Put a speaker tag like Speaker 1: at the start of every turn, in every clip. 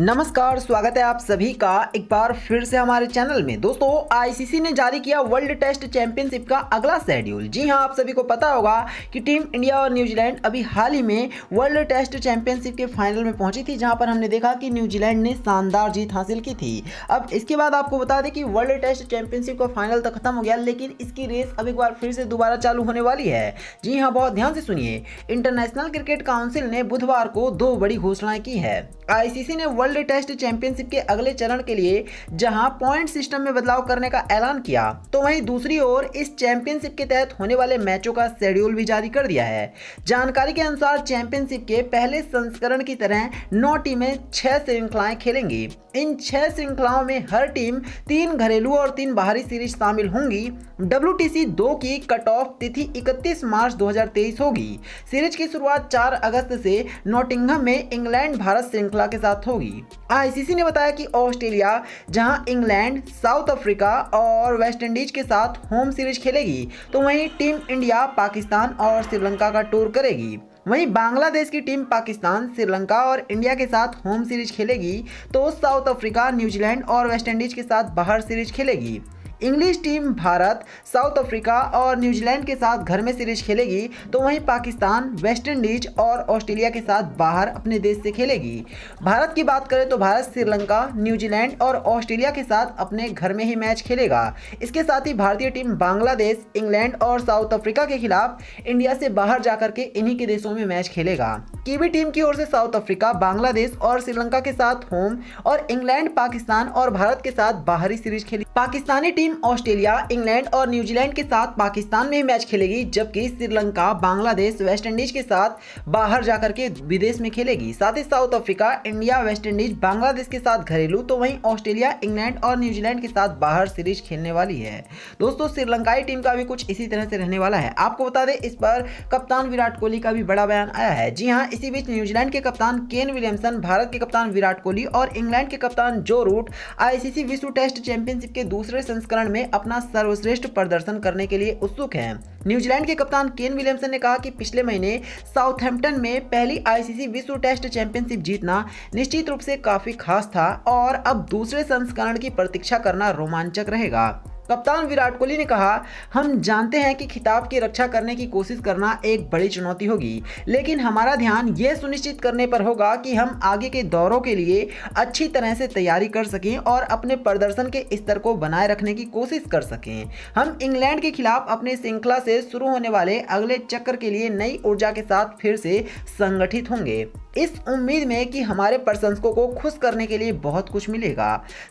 Speaker 1: नमस्कार स्वागत है आप सभी का एक बार फिर से हमारे चैनल में दोस्तों आईसीसी ने जारी किया वर्ल्ड टेस्ट चैंपियनशिप का अगला शेड्यूल जी हां आप सभी को पता होगा कि टीम इंडिया और न्यूजीलैंड अभी हाल ही में वर्ल्ड टेस्ट चैंपियनशिप के फाइनल में पहुंची थी जहां पर हमने देखा कि न्यूजीलैंड ने शानदार जीत हासिल की थी अब इसके बाद आपको बता दें कि वर्ल्ड टेस्ट चैंपियनशिप का फाइनल तो खत्म हो गया लेकिन इसकी रेस अब एक बार फिर से दोबारा चालू होने वाली है जी हाँ बहुत ध्यान से सुनिए इंटरनेशनल क्रिकेट काउंसिल ने बुधवार को दो बड़ी घोषणाएं की है आईसीसी ने वर्ल्ड टेस्ट चैंपियनशिप के अगले चरण के लिए जहां पॉइंट सिस्टम में बदलाव करने का ऐलान किया तो वहीं दूसरी ओर इस चैंपियनशिप के तहत होने वाले मैचों का शेड्यूल भी जारी कर दिया है जानकारी के अनुसार चैंपियनशिप के पहले संस्करण की तरह नौ टीमें छह श्रृंखलाएं खेलेंगी इन छह श्रृंखलाओं में हर टीम तीन घरेलू और तीन बाहरी सीरीज शामिल होंगी डब्ल्यू दो की कट ऑफ तिथि 31 मार्च 2023 होगी सीरीज की शुरुआत 4 अगस्त से नोटिंगहम में इंग्लैंड भारत श्रृंखला के साथ होगी होगी आईसीसी ने बताया कि ऑस्ट्रेलिया जहां इंग्लैंड साउथ अफ्रीका और इंडीज के साथ होम सीरीज खेलेगी तो वहीं टीम इंडिया पाकिस्तान और श्रीलंका का टूर करेगी वहीं बांग्लादेश की टीम पाकिस्तान श्रीलंका और इंडिया के साथ होम सीरीज खेलेगी तो साउथ अफ्रीका न्यूजीलैंड और वेस्टइंडीज के साथ बाहर सीरीज खेलेगी English team Bharat South Africa और न्यूजीलैंड के साथ घर में सीरीज खेलेगी तो वहीं पाकिस्तान वेस्ट इंडीज और ऑस्ट्रेलिया के साथ बाहर अपने देश से खेलेगी भारत की बात करें तो भारत श्रीलंका न्यूजीलैंड और ऑस्ट्रेलिया के साथ अपने घर में ही मैच खेलेगा इसके साथ ही भारतीय टीम बांग्लादेश इंग्लैंड और साउथ अफ्रीका के खिलाफ इंडिया से बाहर जाकर के इन्हीं के देशों में मैच खेलेगा कीवी टीम की ओर से साउथ अफ्रीका बांग्लादेश और श्रीलंका के साथ होम और इंग्लैंड पाकिस्तान और भारत के साथ बाहरी सीरीज खेली पाकिस्तानी टीम ऑस्ट्रेलिया इंग्लैंड और न्यूजीलैंड के साथ पाकिस्तान में मैच खेलेगी जबकि श्रीलंका बांग्लादेश वेस्ट इंडीज के साथ बाहर जाकर के विदेश में खेलेगी साथ ही South Africa India West Indies Bangladesh के साथ घरेलू तो वहीं ऑस्ट्रेलिया इंग्लैंड और न्यूजीलैंड के साथ बाहर सीरीज खेलने वाली है दोस्तों श्रीलंकाई टीम का भी कुछ इसी तरह से रहने वाला है आपको बता दें इस पर कप्तान विराट कोहली का भी बड़ा बयान आया है जी हाँ इसी बीच न्यूजीलैंड के कप्तान केन विलियमसन भारत के कप्तान विराट कोहली और इंग्लैंड के कप्तान जो रूट आईसीसी विश्व टेस्ट चैंपियनशिप के दूसरे संस्करण में अपना सर्वश्रेष्ठ प्रदर्शन करने के लिए उत्सुक हैं न्यूजीलैंड के कप्तान केन विलियमसन ने कहा कि पिछले महीने साउथहैम्पटन में पहली आईसीसी विश्व टेस्ट चैंपियनशिप जीतना निश्चित रूप से काफी खास था और अब दूसरे संस्करण की प्रतीक्षा करना रोमांचक रहेगा कप्तान विराट कोहली ने कहा हम जानते हैं कि खिताब की रक्षा करने की कोशिश करना एक बड़ी चुनौती होगी लेकिन हमारा ध्यान यह सुनिश्चित करने पर होगा कि हम आगे के दौरों के लिए अच्छी तरह से तैयारी कर सकें और अपने प्रदर्शन के स्तर को बनाए रखने की कोशिश कर सकें हम इंग्लैंड के खिलाफ अपनी श्रृंखला से शुरू होने वाले अगले चक्कर के लिए नई ऊर्जा के साथ फिर से संगठित होंगे इस उम्मीद में कि हमारे प्रशंसकों को खुश करने के लिए बहुत कुछ मिलेगा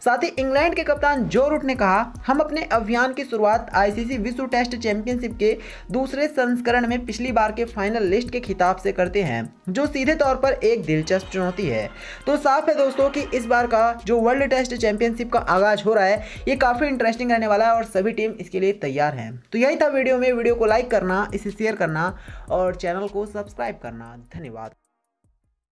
Speaker 1: साथ ही इंग्लैंड के कप्तान जो रूट ने कहा हम अपने अभियान की शुरुआत आईसीसी विश्व टेस्ट चैंपियनशिप के दूसरे संस्करण में पिछली बार के फाइनल लिस्ट के खिताब से करते हैं जो सीधे तौर पर एक दिलचस्प चुनौती है तो साफ है दोस्तों कि इस बार का जो वर्ल्ड टेस्ट चैंपियनशिप का आगाज हो रहा है ये काफ़ी इंटरेस्टिंग रहने वाला है और सभी टीम इसके लिए तैयार है तो यही था वीडियो में वीडियो को लाइक करना इसे शेयर करना और चैनल को सब्सक्राइब करना धन्यवाद